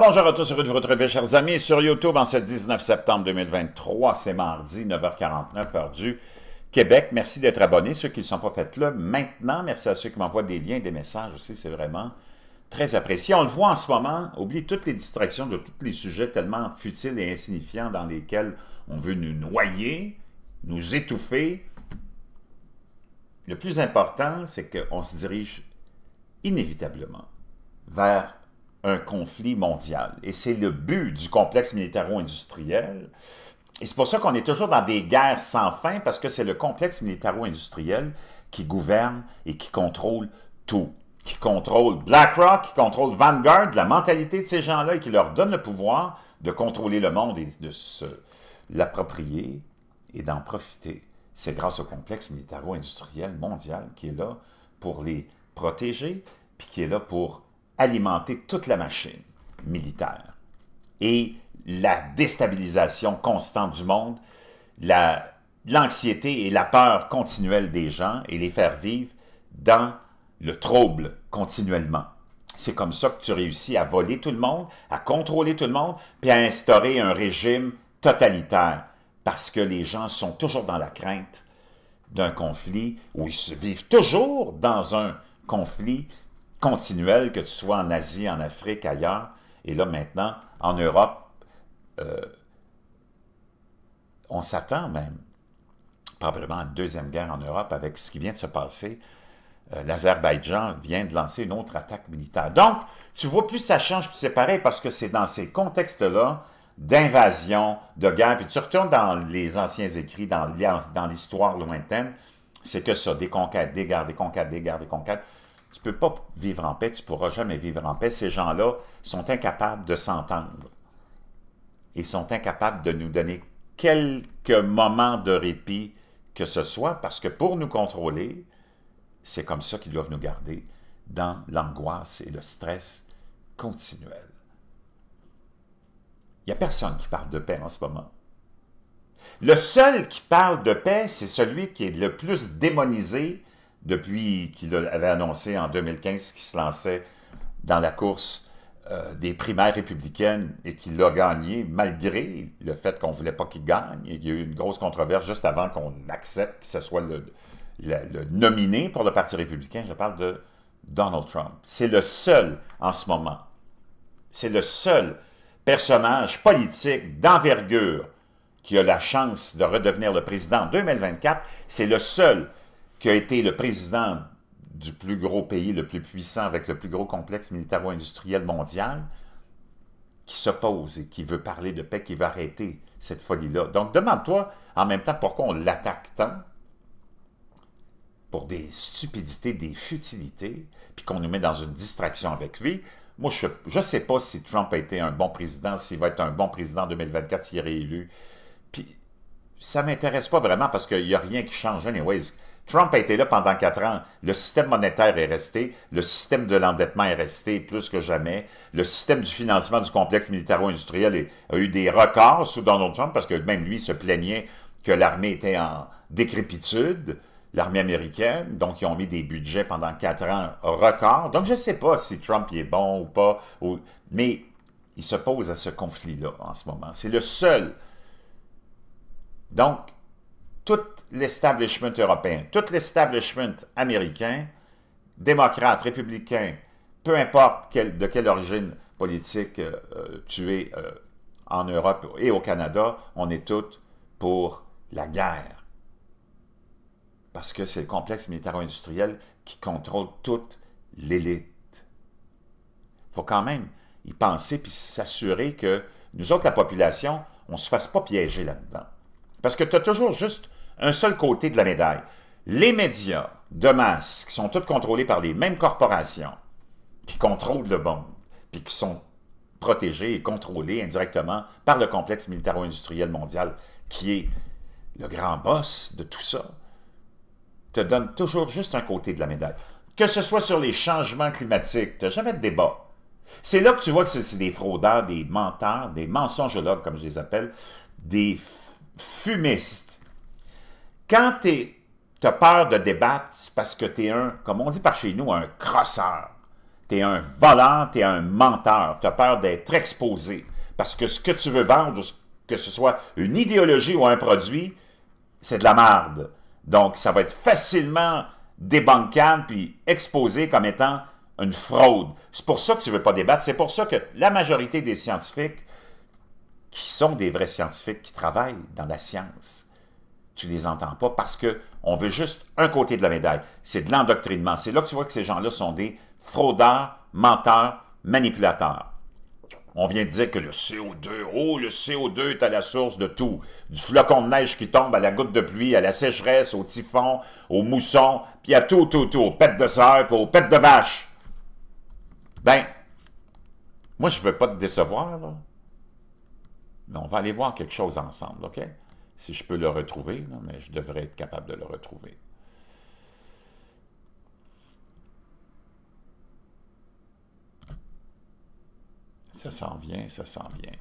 bonjour à tous, heureux de vous retrouver, chers amis, sur YouTube en ce 19 septembre 2023, c'est mardi, 9h49, heure du Québec. Merci d'être abonnés, ceux qui ne sont pas faits là, maintenant, merci à ceux qui m'envoient des liens, des messages aussi, c'est vraiment très apprécié. On le voit en ce moment, oublie toutes les distractions de tous les sujets tellement futiles et insignifiants dans lesquels on veut nous noyer, nous étouffer. Le plus important, c'est qu'on se dirige inévitablement vers un conflit mondial. Et c'est le but du complexe militaro-industriel. Et c'est pour ça qu'on est toujours dans des guerres sans fin, parce que c'est le complexe militaro-industriel qui gouverne et qui contrôle tout. Qui contrôle BlackRock, qui contrôle Vanguard, la mentalité de ces gens-là, et qui leur donne le pouvoir de contrôler le monde et de se l'approprier et d'en profiter. C'est grâce au complexe militaro-industriel mondial qui est là pour les protéger, puis qui est là pour alimenter toute la machine militaire. Et la déstabilisation constante du monde, l'anxiété et la peur continuelle des gens et les faire vivre dans le trouble continuellement. C'est comme ça que tu réussis à voler tout le monde, à contrôler tout le monde, puis à instaurer un régime totalitaire, parce que les gens sont toujours dans la crainte d'un conflit, ou ils se vivent toujours dans un conflit continuelle, que tu sois en Asie, en Afrique, ailleurs, et là maintenant, en Europe, euh, on s'attend même, probablement à une deuxième guerre en Europe avec ce qui vient de se passer. Euh, L'Azerbaïdjan vient de lancer une autre attaque militaire. Donc, tu vois, plus ça change, plus c'est pareil, parce que c'est dans ces contextes-là d'invasion, de guerre, puis tu retournes dans les anciens écrits, dans l'histoire lointaine, c'est que ça, des conquêtes, des guerres, des conquêtes, des guerres, des conquêtes. Tu peux pas vivre en paix, tu pourras jamais vivre en paix. Ces gens-là sont incapables de s'entendre. Ils sont incapables de nous donner quelques moments de répit que ce soit, parce que pour nous contrôler, c'est comme ça qu'ils doivent nous garder dans l'angoisse et le stress continuel. Il n'y a personne qui parle de paix en ce moment. Le seul qui parle de paix, c'est celui qui est le plus démonisé depuis qu'il avait annoncé en 2015 qu'il se lançait dans la course euh, des primaires républicaines et qu'il l'a gagné malgré le fait qu'on ne voulait pas qu'il gagne. Et il y a eu une grosse controverse juste avant qu'on accepte que ce soit le, le, nominé pour le Parti républicain. Je parle de Donald Trump. C'est le seul en ce moment. C'est le seul personnage politique d'envergure qui a la chance de redevenir le président en 2024. C'est le seul qui a été le président du plus gros pays, le plus puissant, avec le plus gros complexe militaro-industriel mondial, qui s'oppose et qui veut parler de paix, qui veut arrêter cette folie-là. Donc, demande-toi en même temps pourquoi on l'attaque tant pour des stupidités, des futilités, puis qu'on nous met dans une distraction avec lui. Moi, je ne sais pas si Trump a été un bon président, s'il va être un bon président en 2024, s'il est réélu. Puis, ça ne m'intéresse pas vraiment parce qu'il n'y a rien qui change. Anyways, Trump a été là pendant quatre ans. Le système monétaire est resté, le système de l'endettement est resté plus que jamais, le système du financement du complexe militaro-industriel a eu des records sous Donald Trump parce que même lui se plaignait que l'armée était en décrépitude, l'armée américaine, donc ils ont mis des budgets pendant quatre ans records. Donc je ne sais pas si Trump est bon ou pas, mais il se pose à ce conflit-là en ce moment. C'est le seul. Donc, tout l'establishment européen, tout l'establishment américain, démocrate, républicain, peu importe de quelle origine politique euh, euh, tu es euh, en Europe et au Canada, on est tous pour la guerre. Parce que c'est le complexe militaro-industriel qui contrôle toute l'élite. Il faut quand même y penser puis s'assurer que nous autres, la population, on ne se fasse pas piéger là-dedans. Parce que tu as toujours juste un seul côté de la médaille. Les médias de masse, qui sont tous contrôlés par les mêmes corporations, qui contrôlent le monde, puis qui sont protégés et contrôlés indirectement par le complexe militaro-industriel mondial, qui est le grand boss de tout ça, te donne toujours juste un côté de la médaille. Que ce soit sur les changements climatiques, tu n'as jamais de débat. C'est là que tu vois que c'est des fraudeurs, des menteurs, des mensongeologues, comme je les appelle, des fumiste. Quand tu as peur de débattre, c'est parce que tu es un, comme on dit par chez nous, un crosseur. Tu es un voleur, tu es un menteur. Tu as peur d'être exposé. Parce que ce que tu veux vendre, que ce soit une idéologie ou un produit, c'est de la merde. Donc, ça va être facilement débancable puis exposé comme étant une fraude. C'est pour ça que tu ne veux pas débattre. C'est pour ça que la majorité des scientifiques qui sont des vrais scientifiques, qui travaillent dans la science. Tu les entends pas parce que on veut juste un côté de la médaille. C'est de l'endoctrinement. C'est là que tu vois que ces gens-là sont des fraudeurs, menteurs, manipulateurs. On vient de dire que le CO2, oh, le CO2 est à la source de tout. Du flocon de neige qui tombe à la goutte de pluie, à la sécheresse, au typhon, au mousson, puis à tout, tout, tout, aux pêtes de sœur, puis aux pêtes de vache. Ben, moi, je veux pas te décevoir, là. Mais on va aller voir quelque chose ensemble, OK? Si je peux le retrouver, mais je devrais être capable de le retrouver. Ça s'en vient, ça s'en vient.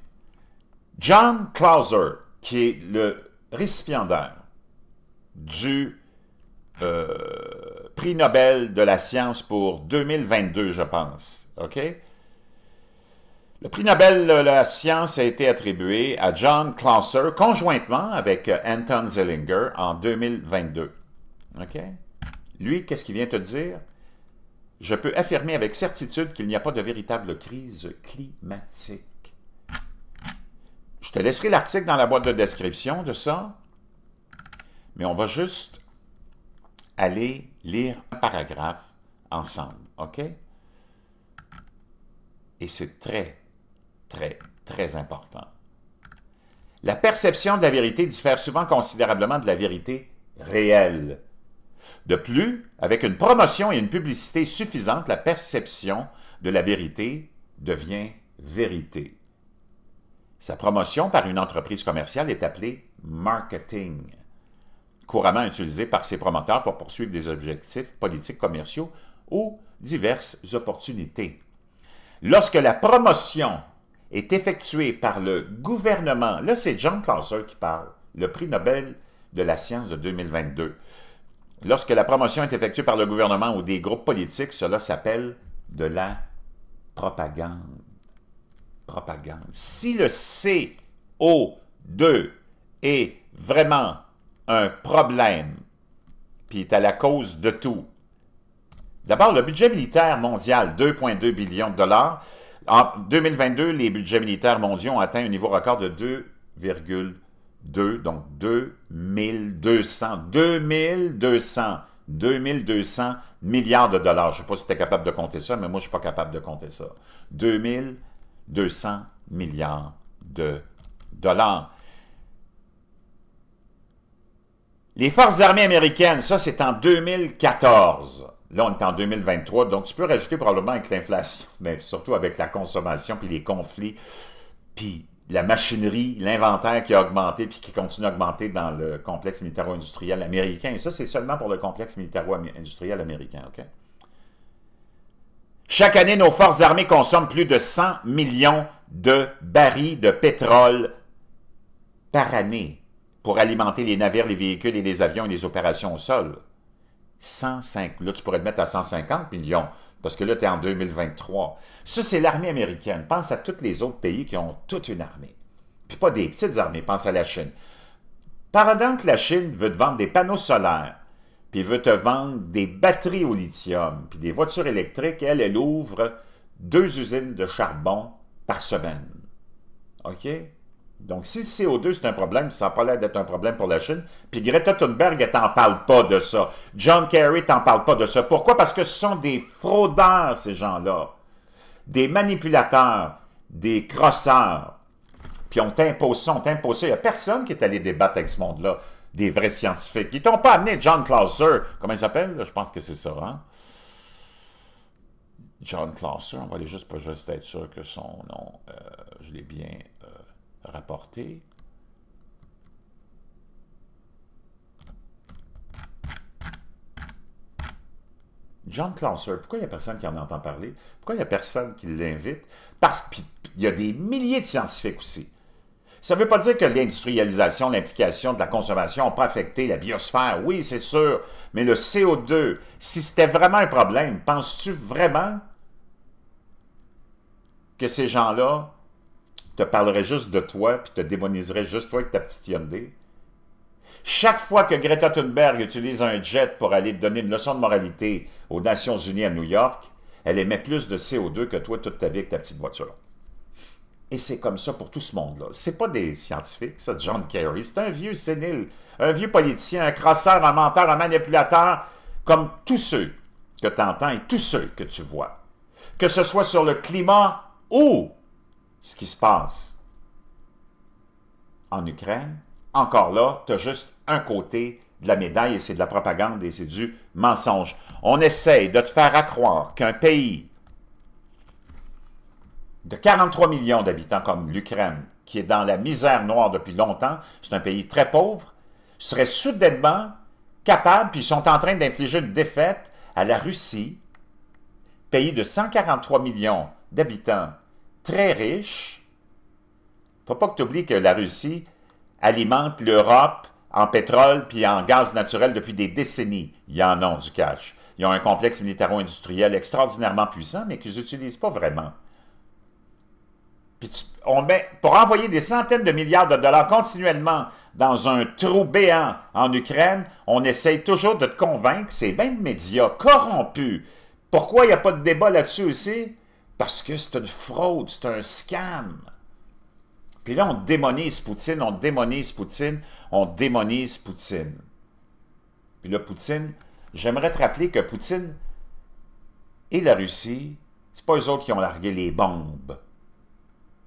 John Clauser, qui est le récipiendaire du euh, prix Nobel de la science pour 2022, je pense. OK? Le prix Nobel de la science a été attribué à John Clauser conjointement avec euh, Anton Zellinger en 2022. Lui, qu'est-ce qu'il vient te dire? Je peux affirmer avec certitude qu'il n'y a pas de véritable crise climatique. Je te laisserai l'article dans la boîte de description de ça, mais on va juste aller lire un paragraphe ensemble, OK? Et c'est très, très, très important. La perception de la vérité diffère souvent considérablement de la vérité réelle. De plus, avec une promotion et une publicité suffisantes, la perception de la vérité devient vérité. Sa promotion par une entreprise commerciale est appelée marketing, couramment utilisée par ses promoteurs pour poursuivre des objectifs politiques commerciaux ou diverses opportunités. Lorsque la promotion est effectué par le gouvernement, là c'est John Clauser qui parle, le prix Nobel de la science de 2022. Lorsque la promotion est effectuée par le gouvernement ou des groupes politiques, cela s'appelle de la propagande. Propagande. Si le CO2 est vraiment un problème, puis est à la cause de tout, d'abord, le budget militaire mondial, 2,2 billions de dollars, en 2022, les budgets militaires mondiaux ont atteint un niveau record de 2,2, donc 2200, 2200, 2200 milliards de dollars. Je ne sais pas si tu es capable de compter ça, mais moi, je ne suis pas capable de compter ça. 2200 milliards de dollars. Les forces armées américaines, ça c'est en 2014. Là, on est en 2023, donc tu peux rajouter probablement avec l'inflation, mais surtout avec la consommation, puis les conflits, puis la machinerie, l'inventaire qui a augmenté, puis qui continue à augmenter dans le complexe militaro-industriel américain. Et ça, c'est seulement pour le complexe militaro-industriel américain, OK? Chaque année, nos forces armées consomment plus de 100 millions de barils de pétrole par année pour alimenter les navires, les véhicules et les avions et les opérations au sol. 105. Là, tu pourrais te mettre à 150 millions, parce que là, tu es en 2023. Ça, c'est l'armée américaine. Pense à tous les autres pays qui ont toute une armée. Puis pas des petites armées, pense à la Chine. Par que la Chine veut te vendre des panneaux solaires, puis veut te vendre des batteries au lithium, puis des voitures électriques, elle, elle ouvre deux usines de charbon par semaine. OK? Donc, si le CO2, c'est un problème, ça n'a pas l'air d'être un problème pour la Chine. Puis Greta Thunberg, t'en parle pas de ça. John Kerry t'en parle pas de ça. Pourquoi? Parce que ce sont des fraudeurs, ces gens-là. Des manipulateurs, des crosseurs. Puis on t'impose ça, on t'impose ça. Il n'y a personne qui est allé débattre avec ce monde-là. Des vrais scientifiques. Ils t'ont pas amené John Clauser. Comment il s'appelle? Je pense que c'est ça, hein? John Clauser. On va aller juste pour juste être sûr que son nom, euh, je l'ai bien rapporté. John Clauser, pourquoi il n'y a personne qui en entend parler? Pourquoi il n'y a personne qui l'invite? Parce qu'il y a des milliers de scientifiques aussi. Ça ne veut pas dire que l'industrialisation, l'implication de la consommation n'ont pas affecté la biosphère. Oui, c'est sûr, mais le CO2, si c'était vraiment un problème, penses-tu vraiment que ces gens-là te parlerait juste de toi, puis te démoniserait juste toi avec ta petite Hyundai. Chaque fois que Greta Thunberg utilise un jet pour aller donner une leçon de moralité aux Nations Unies à New York, elle émet plus de CO2 que toi toute ta vie avec ta petite voiture. Et c'est comme ça pour tout ce monde-là. C'est pas des scientifiques, ça, John Kerry. C'est un vieux sénile, un vieux politicien, un crosseur, un menteur, un manipulateur, comme tous ceux que tu entends et tous ceux que tu vois. Que ce soit sur le climat ou ce qui se passe en Ukraine, encore là, tu as juste un côté de la médaille et c'est de la propagande et c'est du mensonge. On essaye de te faire accroire qu'un pays de 43 millions d'habitants comme l'Ukraine, qui est dans la misère noire depuis longtemps, c'est un pays très pauvre, serait soudainement capable, puis ils sont en train d'infliger une défaite à la Russie, pays de 143 millions d'habitants très riche. Faut pas que tu oublies que la Russie alimente l'Europe en pétrole puis en gaz naturel depuis des décennies. Ils en ont du cash. Ils ont un complexe militaro-industriel extraordinairement puissant, mais qu'ils n'utilisent pas vraiment. Puis on pour envoyer des centaines de milliards de dollars continuellement dans un trou béant en Ukraine, on essaye toujours de te convaincre, ces mêmes médias corrompus. Pourquoi il n'y a pas de débat là-dessus aussi? parce que c'est une fraude, c'est un scam. Puis là, on démonise Poutine, on démonise Poutine, on démonise Poutine. Puis là, Poutine, j'aimerais te rappeler que Poutine et la Russie, c'est pas eux autres qui ont largué les bombes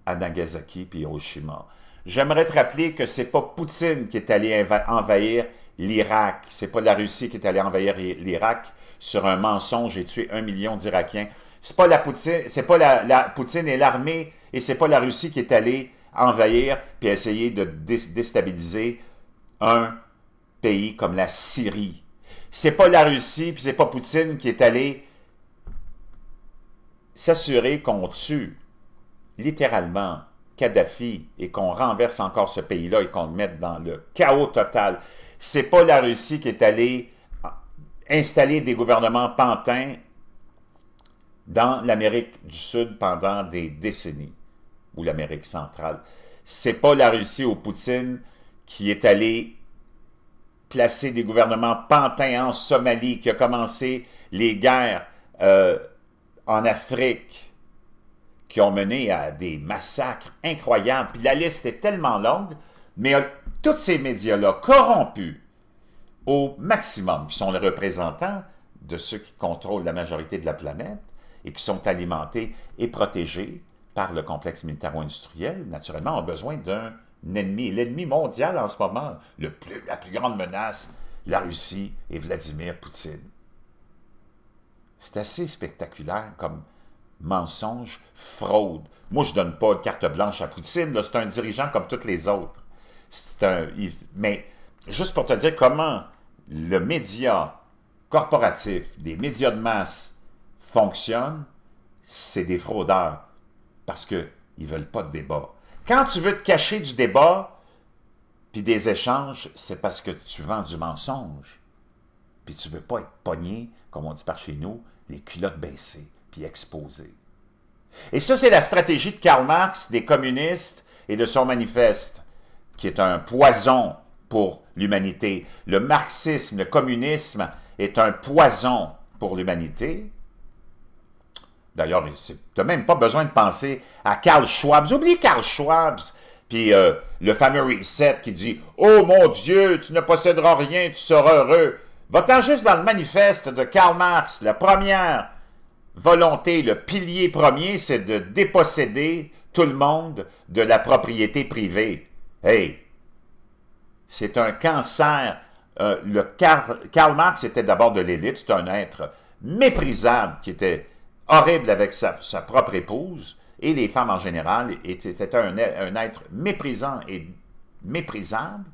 à Nagasaki puis Hiroshima. J'aimerais te rappeler que c'est pas Poutine qui est allé envahir l'Irak, c'est pas la Russie qui est allée envahir l'Irak sur un mensonge et tuer un million d'Irakiens. C'est pas la Poutine, c'est pas la, Poutine et l'armée, et c'est pas la Russie qui est allée envahir puis essayer de déstabiliser un pays comme la Syrie. C'est pas la Russie, puis c'est pas Poutine qui est allé s'assurer qu'on tue littéralement Kadhafi et qu'on renverse encore ce pays-là et qu'on le mette dans le chaos total. C'est pas la Russie qui est allée installer des gouvernements pantins dans l'Amérique du Sud pendant des décennies, ou l'Amérique centrale. C'est pas la Russie ou Poutine qui est allé placer des gouvernements pantins en Somalie, qui a commencé les guerres euh, en Afrique, qui ont mené à des massacres incroyables. Puis la liste est tellement longue, mais tous ces médias-là, corrompus au maximum, qui sont les représentants de ceux qui contrôlent la majorité de la planète, et qui sont alimentés et protégés par le complexe militaro-industriel, naturellement, ont besoin d'un ennemi. L'ennemi mondial en ce moment, le la plus grande menace, la Russie et Vladimir Poutine. C'est assez spectaculaire comme mensonge, fraude. Moi, je ne donne pas de carte blanche à Poutine, c'est un dirigeant comme tous les autres. C'est un, mais juste pour te dire comment le média corporatif, des médias de masse, fonctionne, c'est des fraudeurs parce qu'ils ne veulent pas de débat. Quand tu veux te cacher du débat puis des échanges, c'est parce que tu vends du mensonge. Puis tu ne veux pas être pogné, comme on dit par chez nous, les culottes baissées puis exposées. Et ça, c'est la stratégie de Karl Marx, des communistes et de son manifeste, qui est un poison pour l'humanité. Le marxisme, le communisme est un poison pour l'humanité. D'ailleurs, tu n'as même pas besoin de penser à Karl Schwab. Oublie Karl Schwab. Puis euh, le fameux reset qui dit Oh mon Dieu, tu ne posséderas rien, tu seras heureux. Va-t'en juste dans le manifeste de Karl Marx. La première volonté, le pilier premier, c'est de déposséder tout le monde de la propriété privée. Hey, c'est un cancer. Euh, le Karl, Karl Marx était d'abord de l'élite, c'est un être méprisable qui était horrible avec sa, propre épouse, et les femmes en général, était un, un, être méprisant et méprisable,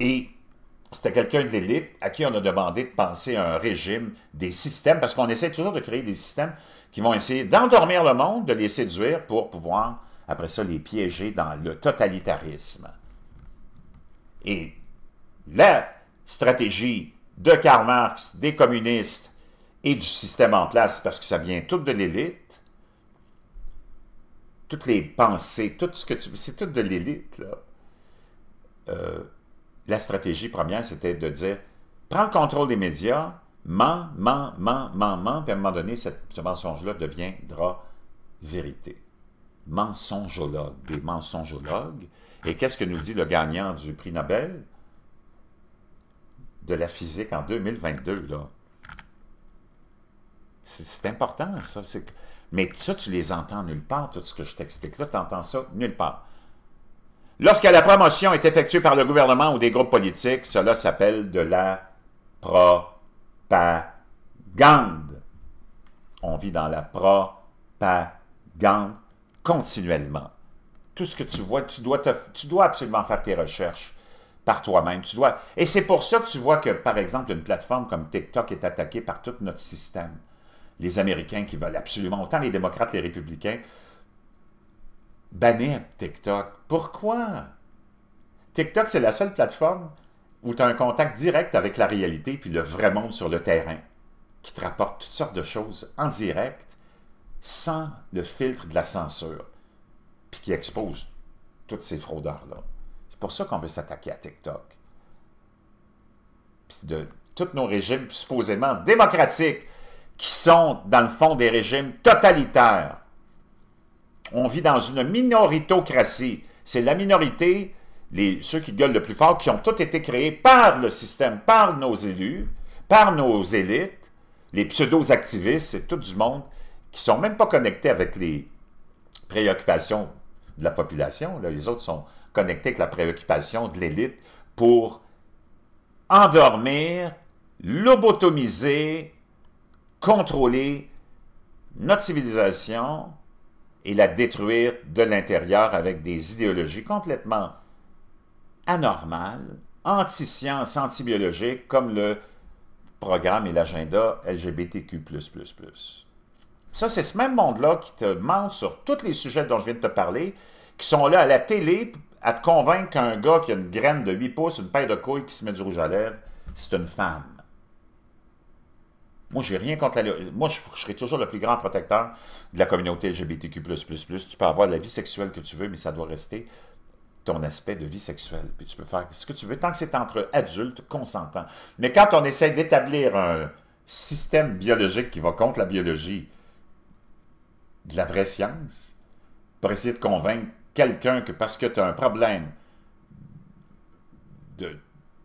et c'était quelqu'un de l'élite à qui on a demandé de penser à un régime, des systèmes, parce qu'on essaie toujours de créer des systèmes qui vont essayer d'endormir le monde, de les séduire pour pouvoir, après ça, les piéger dans le totalitarisme. Et la stratégie de Karl Marx, des communistes, et du système en place, parce que ça vient tout de l'élite. Toutes les pensées, tout ce que tu... C'est tout de l'élite, là. Euh, la stratégie première, c'était de dire, prends le contrôle des médias, ment, ment, ment, ment, ment, puis à un moment donné, cette, ce mensonge-là deviendra vérité. mensongeologue des mensongeologues. Et qu'est-ce que nous dit le gagnant du prix Nobel? De la physique en 2022, là. C'est important, ça. Mais ça, tu les entends nulle part, tout ce que je t'explique là, tu entends ça nulle part. Lorsque la promotion est effectuée par le gouvernement ou des groupes politiques, cela s'appelle de la propagande. On vit dans la propagande continuellement. Tout ce que tu vois, tu dois, absolument faire tes recherches par toi-même. Et c'est pour ça que tu vois que, par exemple, une plateforme comme TikTok est attaquée par tout notre système les Américains qui veulent absolument, autant les démocrates que les républicains, bannir TikTok. Pourquoi? TikTok, c'est la seule plateforme où tu as un contact direct avec la réalité puis le vrai monde sur le terrain, qui te rapporte toutes sortes de choses en direct, sans le filtre de la censure, puis qui expose toutes ces fraudeurs-là. C'est pour ça qu'on veut s'attaquer à TikTok. Puis de tous nos régimes supposément démocratiques, qui sont, dans le fond, des régimes totalitaires. On vit dans une minoritocratie. C'est la minorité, ceux qui gueulent le plus fort, qui ont tous été créés par le système, par nos élus, par nos élites, les pseudo-activistes, c'est tout du monde qui ne sont même pas connectés avec les préoccupations de la population. les autres sont connectés avec la préoccupation de l'élite pour endormir, lobotomiser, contrôler notre civilisation et la détruire de l'intérieur avec des idéologies complètement anormales, anti-sciences, anti-biologiques, comme le programme et l'agenda LGBTQ++. Ça, c'est ce même monde-là qui te ment sur tous les sujets dont je viens de te parler, qui sont là à la télé à te convaincre qu'un gars qui a une graine de 8 pouces, une paire de couilles qui se met du rouge à lèvres, c'est une femme. Moi, j'ai rien contre la... Moi, je, je, serai toujours le plus grand protecteur de la communauté LGBTQ++. Tu peux avoir la vie sexuelle que tu veux, mais ça doit rester ton aspect de vie sexuelle. Puis tu peux faire ce que tu veux, tant que c'est entre adultes consentants. Mais quand on essaie d'établir un système biologique qui va contre la biologie de la vraie science, pour essayer de convaincre quelqu'un que parce que tu as un problème de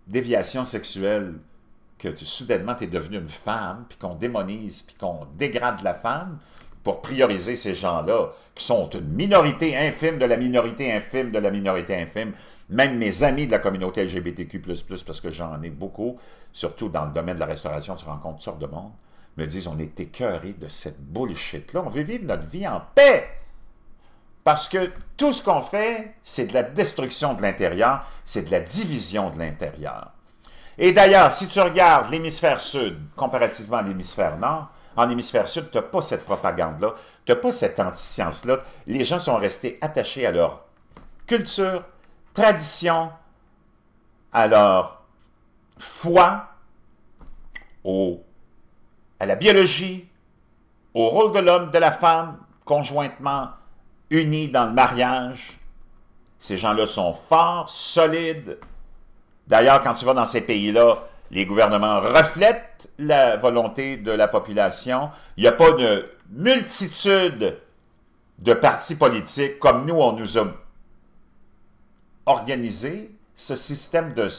déviation sexuelle que soudainement tu es devenu une femme, puis qu'on démonise, puis qu'on dégrade la femme pour prioriser ces gens-là, qui sont une minorité infime de la minorité infime de la minorité infime. Même mes amis de la communauté LGBTQ+, parce que j'en ai beaucoup, surtout dans le domaine de la restauration, tu rencontres toutes sortes de monde, me disent, on est écœurés de cette bullshit-là, on veut vivre notre vie en paix. Parce que tout ce qu'on fait, c'est de la destruction de l'intérieur, c'est de la division de l'intérieur. Et d'ailleurs, si tu regardes l'hémisphère sud comparativement à l'hémisphère nord, en hémisphère sud, tu n'as pas cette propagande-là, tu n'as pas cette anti-science-là. Les gens sont restés attachés à leur culture, tradition, à leur foi, à la biologie, au rôle de l'homme, de la femme, conjointement unis dans le mariage. Ces gens-là sont forts, solides, D'ailleurs, quand tu vas dans ces pays-là, les gouvernements reflètent la volonté de la population. Il n'y a pas une multitude de partis politiques comme nous, on nous a organisé ce système de,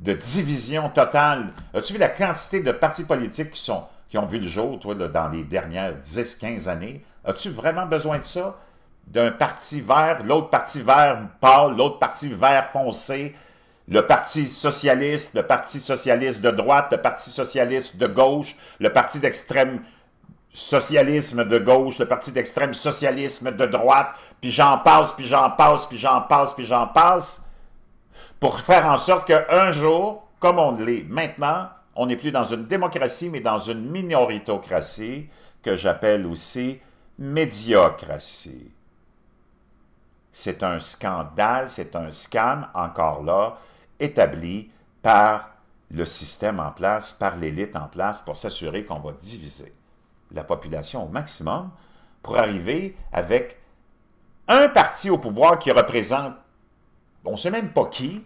de division totale. As-tu vu la quantité de partis politiques qui, sont, qui ont vu le jour, toi, dans les dernières 10-15 années? As-tu vraiment besoin de ça? D'un parti vert, l'autre parti vert pâle, l'autre parti vert foncé, le Parti socialiste, le Parti socialiste de droite, le Parti socialiste de gauche, le Parti d'extrême socialisme de gauche, le Parti d'extrême socialisme de droite, puis j'en passe, puis j'en passe, puis j'en passe, puis j'en passe, pour faire en sorte qu'un jour, comme on l'est maintenant, on n'est plus dans une démocratie, mais dans une minoritocratie, que j'appelle aussi médiocratie. C'est un scandale, c'est un scam, encore là, Établi par le système en place, par l'élite en place, pour s'assurer qu'on va diviser la population au maximum pour arriver avec un parti au pouvoir qui représente, on ne sait même pas qui,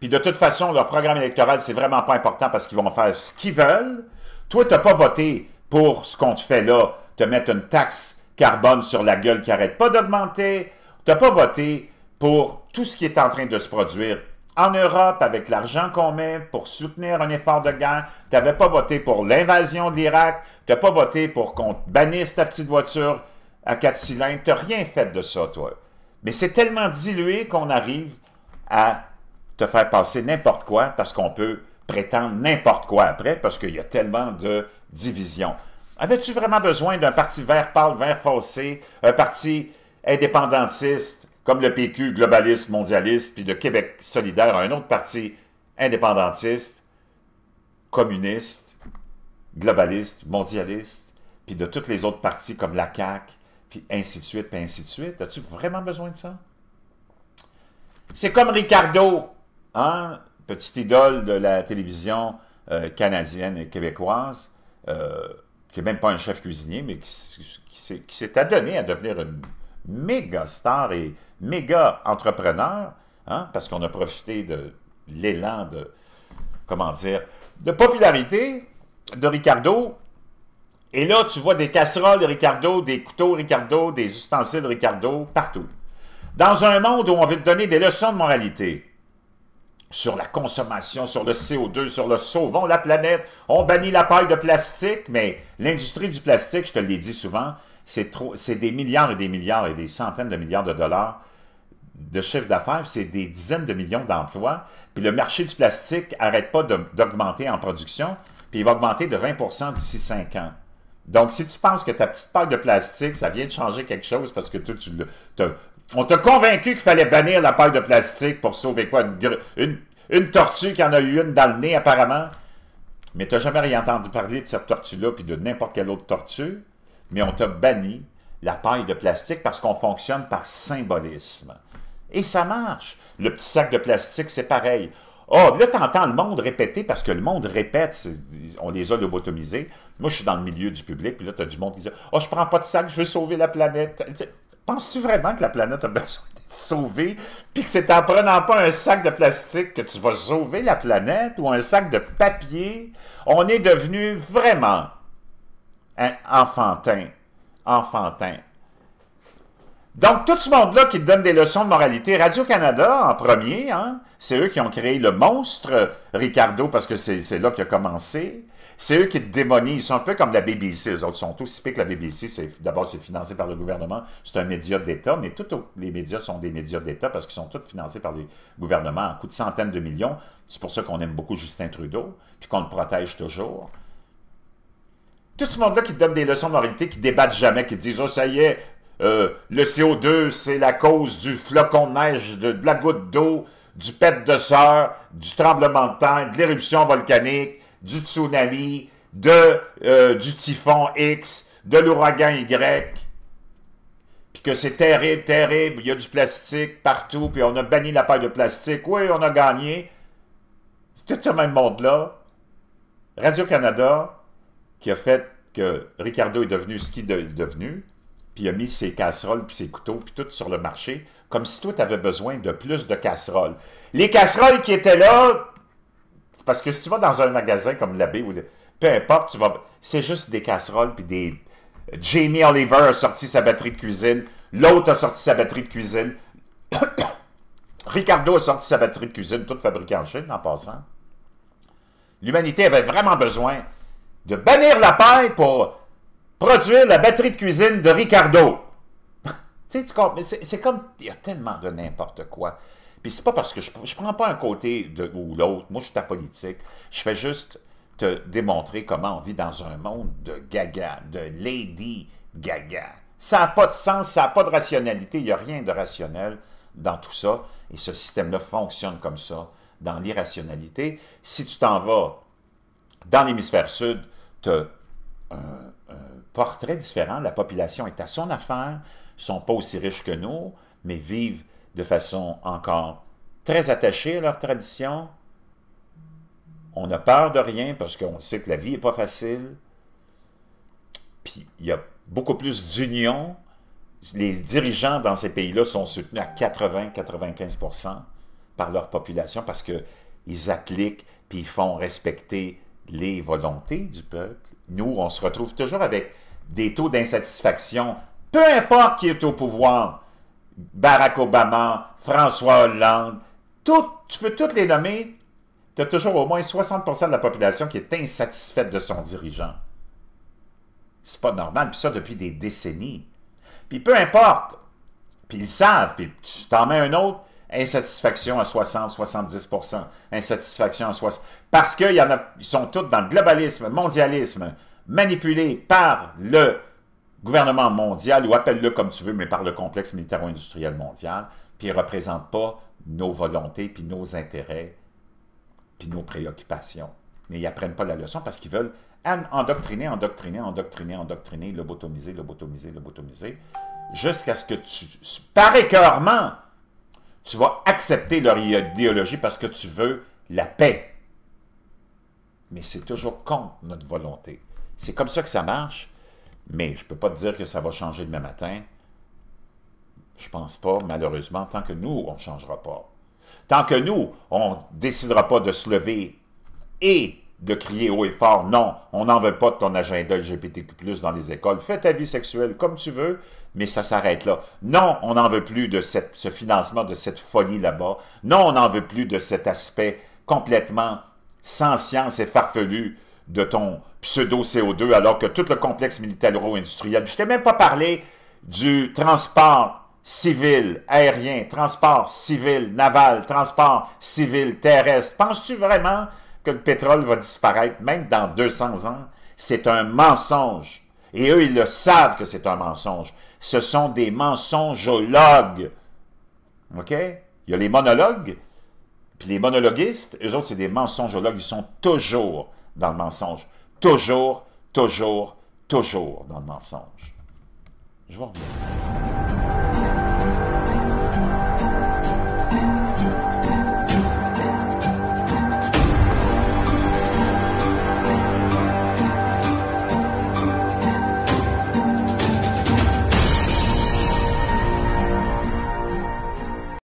puis de toute façon, leur programme électoral, c'est vraiment pas important parce qu'ils vont faire ce qu'ils veulent. Toi, tu n'as pas voté pour ce qu'on te fait là, te mettre une taxe carbone sur la gueule qui n'arrête pas d'augmenter. Tu n'as pas voté pour tout ce qui est en train de se produire en Europe, avec l'argent qu'on met pour soutenir un effort de guerre, tu n'avais pas voté pour l'invasion de l'Irak, tu n'as pas voté pour qu'on bannisse ta petite voiture à quatre cylindres, tu n'as rien fait de ça, toi. Mais c'est tellement dilué qu'on arrive à te faire passer n'importe quoi parce qu'on peut prétendre n'importe quoi après parce qu'il y a tellement de divisions. Avais-tu vraiment besoin d'un parti vert pâle, vert faussé, un parti indépendantiste, comme le PQ globaliste, mondialiste, puis de Québec solidaire à un autre parti indépendantiste, communiste, globaliste, mondialiste, puis de toutes les autres parties comme la CAQ, puis ainsi de suite, puis ainsi de suite. As-tu vraiment besoin de ça? C'est comme Ricardo, hein, petite idole de la télévision euh, canadienne et québécoise, euh, qui n'est même pas un chef cuisinier, mais qui, qui s'est adonné à devenir une méga star et méga entrepreneurs, hein, parce qu'on a profité de l'élan de, comment dire, de popularité de Ricardo. Et là, tu vois des casseroles de Ricardo, des couteaux Ricardo, des ustensiles de Ricardo partout. Dans un monde où on veut te donner des leçons de moralité sur la consommation, sur le CO2, sur le sauvons la planète, on bannit la paille de plastique, mais l'industrie du plastique, je te l'ai dit souvent, c'est trop, des milliards et des milliards et des centaines de milliards de dollars de chiffre d'affaires, c'est des dizaines de millions d'emplois. Puis le marché du plastique n'arrête pas d'augmenter en production, puis il va augmenter de 20 d'ici 5 ans. Donc, si tu penses que ta petite paille de plastique, ça vient de changer quelque chose parce que toi, tu, on t'a convaincu qu'il fallait bannir la paille de plastique pour sauver quoi? Une, tortue qui en a eu une dans le nez, apparemment. Mais tu n'as jamais rien entendu parler de cette tortue-là puis de n'importe quelle autre tortue mais on t'a banni la paille de plastique parce qu'on fonctionne par symbolisme. Et ça marche. Le petit sac de plastique, c'est pareil. Ah, oh, là, t'entends le monde répéter parce que le monde répète, on les a lobotomisés. Moi, je suis dans le milieu du public, puis là, t'as du monde qui dit oh, je prends pas de sac, je veux sauver la planète. Penses-tu vraiment que la planète a besoin d'être sauvée, puis que c'est en prenant pas un sac de plastique que tu vas sauver la planète ou un sac de papier? On est devenu vraiment Hein? enfantin. Enfantin. Donc, tout ce monde-là qui te donne des leçons de moralité, Radio-Canada en premier, hein, c'est eux qui ont créé le monstre Ricardo parce que c'est là qu'il a commencé. C'est eux qui te démonisent. Ils sont un peu comme la BBC. Eux autres sont aussi pires que la BBC. D'abord, c'est financé par le gouvernement. C'est un média d'État, mais tous les médias sont des médias d'État parce qu'ils sont tous financés par les gouvernements à coût de centaines de millions. C'est pour ça qu'on aime beaucoup Justin Trudeau, puis qu'on le protège toujours. Tout ce monde-là qui donne des leçons de moralité, qui débattent jamais, qui disent « Oh, ça y est, euh, le CO2, c'est la cause du flocon de neige, de, la goutte d'eau, du pet de sœur, du tremblement de terre, de l'éruption volcanique, du tsunami, de, euh, du typhon X, de l'ouragan Y. » Puis que c'est terrible, terrible, il y a du plastique partout, puis on a banni la paille de plastique. Oui, on a gagné. C'est tout ce même monde-là. Radio-Canada, qui a fait que Ricardo est devenu ce qu'il est devenu, puis a mis ses casseroles, puis ses couteaux, puis tout sur le marché, comme si toi, tu avais besoin de plus de casseroles. Les casseroles qui étaient là, parce que si tu vas dans un magasin comme l'abbé, peu importe, tu vas... C'est juste des casseroles, puis des... Jamie Oliver a sorti sa batterie de cuisine, l'autre a sorti sa batterie de cuisine, Ricardo a sorti sa batterie de cuisine, toute fabriquée en Chine en passant. L'humanité avait vraiment besoin de bannir la paille pour produire la batterie de cuisine de Ricardo. tu sais, comprends? C'est comme, il y a tellement de n'importe quoi. Puis c'est pas parce que je, je prends pas un côté de, ou l'autre. Moi, je suis ta politique. Je fais juste te démontrer comment on vit dans un monde de gaga, de lady gaga. Ça n'a pas de sens, ça n'a pas de rationalité. Il n'y a rien de rationnel dans tout ça. Et ce système-là fonctionne comme ça, dans l'irrationalité. Si tu t'en vas dans l'hémisphère sud, un, portrait différent. La population est à son affaire, sont pas aussi riches que nous, mais vivent de façon encore très attachée à leur tradition. On a peur de rien parce qu'on sait que la vie n'est pas facile. Puis il y a beaucoup plus d'union. Les dirigeants dans ces pays-là sont soutenus à 80-95 par leur population parce qu'ils appliquent puis ils font respecter les volontés du peuple, nous, on se retrouve toujours avec des taux d'insatisfaction, peu importe qui est au pouvoir, Barack Obama, François Hollande, tu peux toutes les nommer, tu as toujours au moins 60% de la population qui est insatisfaite de son dirigeant. C'est pas normal, puis ça depuis des décennies. Puis peu importe, puis ils savent, puis tu t'en mets un autre, insatisfaction à 60, 70%, insatisfaction à 60. Parce qu'ils sont tous dans le globalisme, mondialisme, manipulés par le gouvernement mondial, ou appelle-le comme tu veux, mais par le complexe militaro-industriel mondial, puis ils ne représentent pas nos volontés, puis nos intérêts, puis nos préoccupations. Mais ils n'apprennent pas la leçon parce qu'ils veulent endoctriner, endoctriner, endoctriner, endoctriner, lobotomiser, lobotomiser, lobotomiser, jusqu'à ce que tu, par écœurement, tu vas accepter leur idéologie parce que tu veux la paix mais c'est toujours contre notre volonté. C'est comme ça que ça marche, mais je ne peux pas te dire que ça va changer demain matin. Je pense pas, malheureusement, tant que nous, on ne changera pas. Tant que nous, on ne décidera pas de se lever et de crier haut et fort, non, on n'en veut pas de ton agenda LGBTQ+, dans les écoles. Fais ta vie sexuelle comme tu veux, mais ça s'arrête là. Non, on n'en veut plus de ce financement, de cette folie là-bas. Non, on n'en veut plus de cet aspect complètement sans science et farfelu de ton pseudo-CO2, alors que tout le complexe militaro-industriel, je ne t'ai même pas parlé du transport civil, aérien, transport civil, naval, transport civil, terrestre. Penses-tu vraiment que le pétrole va disparaître même dans 200 ans? C'est un mensonge. Et eux, ils le savent que c'est un mensonge. Ce sont des mensongeologues. OK? Il y a les monologues, puis les monologuistes, eux autres, c'est des mensongologues. Ils sont toujours dans le mensonge. Toujours, toujours, toujours dans le mensonge. Je vous reviens.